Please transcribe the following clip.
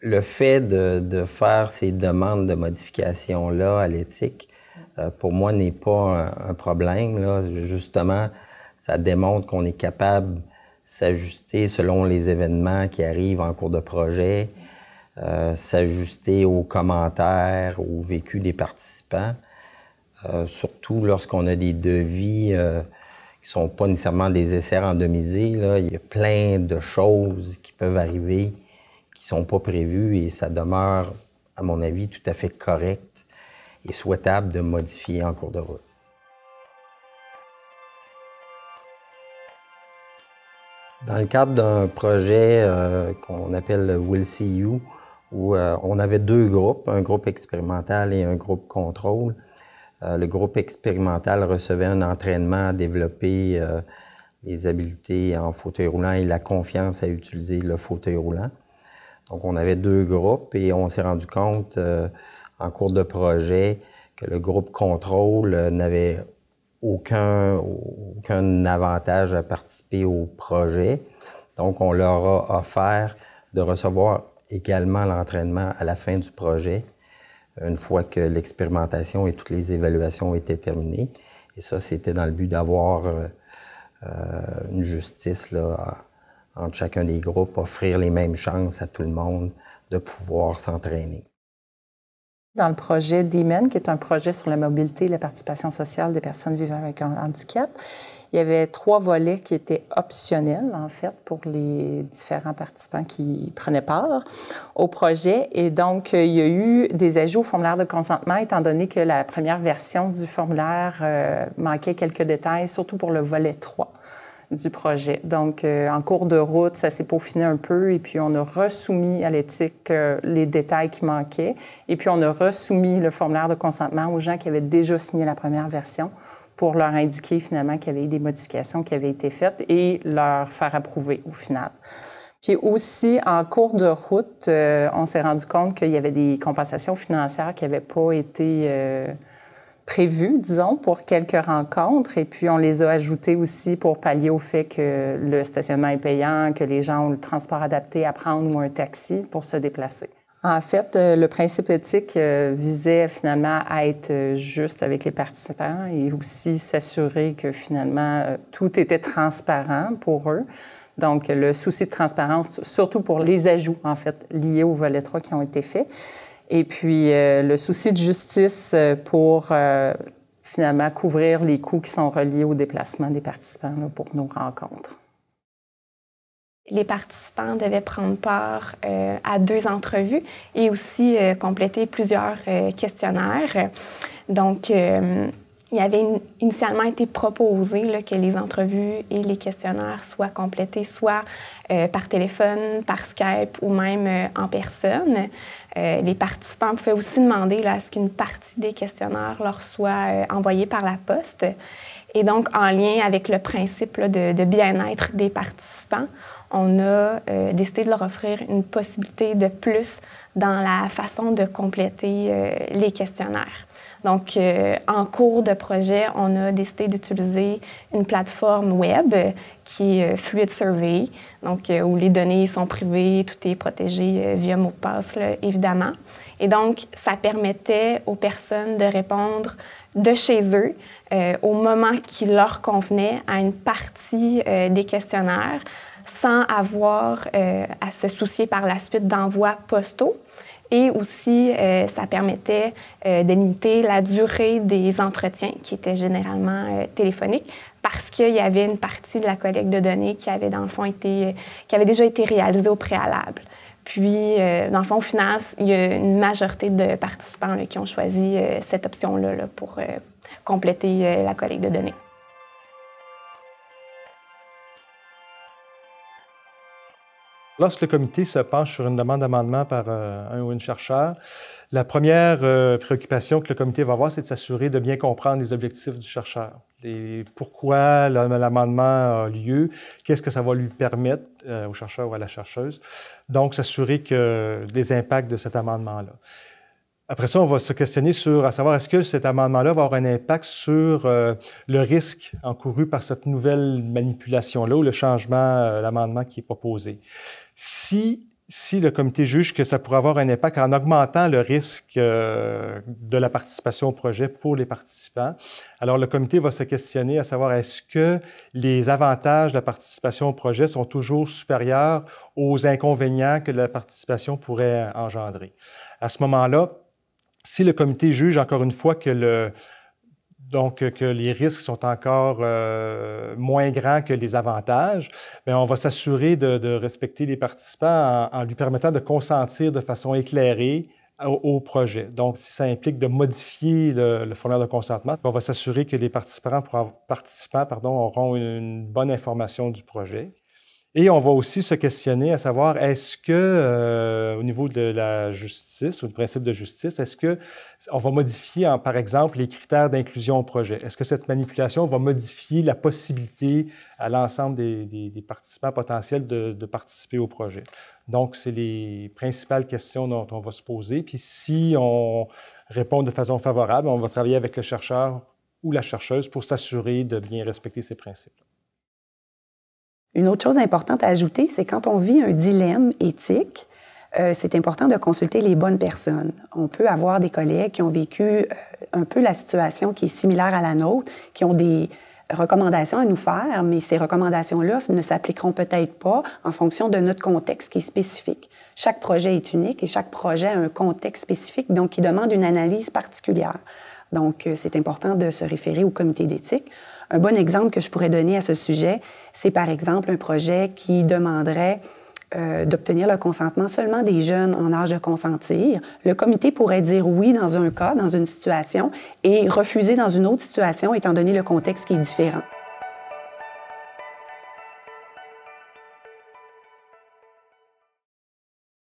Le fait de, faire ces demandes de modification-là à l'éthique, euh, pour moi, n'est pas un, problème. Justement, ça démontre qu'on est capable s'ajuster selon les événements qui arrivent en cours de projet, euh, s'ajuster aux commentaires, aux vécus des participants, euh, surtout lorsqu'on a des devis qui ne sont pas nécessairement des essais randomisés. Il y a plein de choses qui peuvent arriver sont pas prévus et ça demeure, à mon avis, tout à fait correct et souhaitable de modifier en cours de route. Dans le cadre d'un projet euh, qu'on appelle Will See You, où euh, on avait deux groupes, un groupe expérimental et un groupe contrôle. Euh, le groupe expérimental recevait un entraînement à développer les habiletés en fauteuil roulant et la confiance à utiliser le fauteuil roulant. Donc, on avait deux groupes et on s'est rendu compte euh, en cours de projet que le groupe contrôle euh, n'avait aucun, avantage à participer au projet. Donc, on leur a offert de recevoir également l'entraînement à la fin du projet, une fois que l'expérimentation et toutes les évaluations étaient terminées. Et ça, c'était dans le but d'avoir euh, une justice là, entre chacun des groupes, offrir les mêmes chances à tout le monde de pouvoir s'entraîner. Dans le projet d'IMEN, qui est un projet sur la mobilité et la participation sociale des personnes vivant avec un handicap, il y avait trois volets qui étaient optionnels, en fait, pour les différents participants qui prenaient part au projet. Et donc, euh, il y a eu des ajouts au formulaire de consentement, étant donné que la première version du formulaire euh, manquait quelques détails, surtout pour le volet 3 du projet. Donc, euh, en cours de route, ça s'est peaufiné un peu et puis on a resoumis à l'éthique euh, les détails qui manquaient. Et puis, on a resoumis le formulaire de consentement aux gens qui avaient déjà signé la première version pour leur indiquer finalement qu'il y avait eu des modifications qui avaient été faites et leur faire approuver au final. Puis aussi, en cours de route, euh, on s'est rendu compte qu'il y avait des compensations financières qui n'avaient pas été Prévus, disons, pour quelques rencontres. Et puis, on les a ajoutés aussi pour pallier au fait que le stationnement est payant, que les gens ont le transport adapté à prendre ou un taxi pour se déplacer. En fait, euh, le principe éthique euh, visait finalement à être juste avec les participants et aussi s'assurer que finalement euh, tout était transparent pour eux. Donc, le souci de transparence, surtout pour les ajouts, en fait, liés au volet 3 qui ont été faits. Et puis euh, le souci de justice euh, pour euh, finalement couvrir les coûts qui sont reliés au déplacement des participants pour nos rencontres. Les participants devaient prendre part à deux entrevues et aussi compléter plusieurs questionnaires. Donc, il avait initialement été proposé que les entrevues et les questionnaires soient complétés soit euh, par téléphone, par Skype ou même euh, en personne. Euh, les participants pouvaient aussi demander là, à ce qu'une partie des questionnaires leur soit envoyée par la poste. Et donc, en lien avec le principe de, bien-être des participants, on a décidé de leur offrir une possibilité de plus dans la façon de compléter les questionnaires. Donc, euh, en cours de projet, on a décidé d'utiliser une plateforme web qui est euh, Fluid Survey, donc euh, où les données sont privées, tout est protégé via mot de passe, évidemment. Et donc, ça permettait aux personnes de répondre de chez eux au moment qui leur convenait à une partie des questionnaires sans avoir à se soucier par la suite d'envois postaux. Et aussi, euh, ça permettait euh, de limiter la durée des entretiens qui étaient généralement euh, téléphoniques parce qu'il y avait une partie de la collecte de données qui avait dans le fond été, qui avait déjà été réalisée au préalable. Puis, dans le fond, au final, il y a une majorité de participants qui ont choisi cette option là, pour compléter la collecte de données. Lorsque le comité se penche sur une demande d'amendement par euh, un ou une chercheur, la première euh, préoccupation que le comité va avoir, c'est de s'assurer de bien comprendre les objectifs du chercheur. pourquoi l'amendement a lieu, qu'est-ce que ça va lui permettre euh, au chercheur ou à la chercheuse. Donc, s'assurer que les impacts de cet amendement-là. Après ça, on va se questionner sur à savoir est-ce que cet amendement-là va avoir un impact sur le risque encouru par cette nouvelle manipulation-là ou le changement, l'amendement qui est proposé si, si le comité juge que ça pourrait avoir un impact en augmentant le risque euh, de la participation au projet pour les participants, alors le comité va se questionner à savoir est-ce que les avantages de la participation au projet sont toujours supérieurs aux inconvénients que la participation pourrait engendrer. À ce moment-là, si le comité juge, encore une fois, que le, donc euh, que les risques sont encore euh, moins grands que les avantages, mais on va s'assurer de, respecter les participants en, lui permettant de consentir de façon éclairée au, projet. Donc, si ça implique de modifier le, formulaire de consentement, on va s'assurer que les participants, auront une bonne information du projet. Et on va aussi se questionner à savoir, est-ce que, euh, au niveau de la justice ou du principe de justice, est-ce que on va modifier, par exemple, les critères d'inclusion au projet? Est-ce que cette manipulation va modifier la possibilité à l'ensemble des, participants potentiels de, participer au projet? Donc, c'est les principales questions dont on va se poser. Puis si on répond de façon favorable, on va travailler avec le chercheur ou la chercheuse pour s'assurer de bien respecter ces principes. Une autre chose importante à ajouter, c'est quand on vit un dilemme éthique, euh, c'est important de consulter les bonnes personnes. On peut avoir des collègues qui ont vécu euh, un peu la situation qui est similaire à la nôtre, qui ont des recommandations à nous faire, mais ces recommandations-là ne s'appliqueront peut-être pas en fonction de notre contexte qui est spécifique. Chaque projet est unique et chaque projet a un contexte spécifique, donc qui demande une analyse particulière. Donc, euh, c'est important de se référer au comité d'éthique. Un bon exemple que je pourrais donner à ce sujet, c'est par exemple un projet qui demanderait euh, d'obtenir le consentement seulement des jeunes en âge de consentir. Le comité pourrait dire oui dans un cas, dans une situation, et refuser dans une autre situation, étant donné le contexte qui est différent.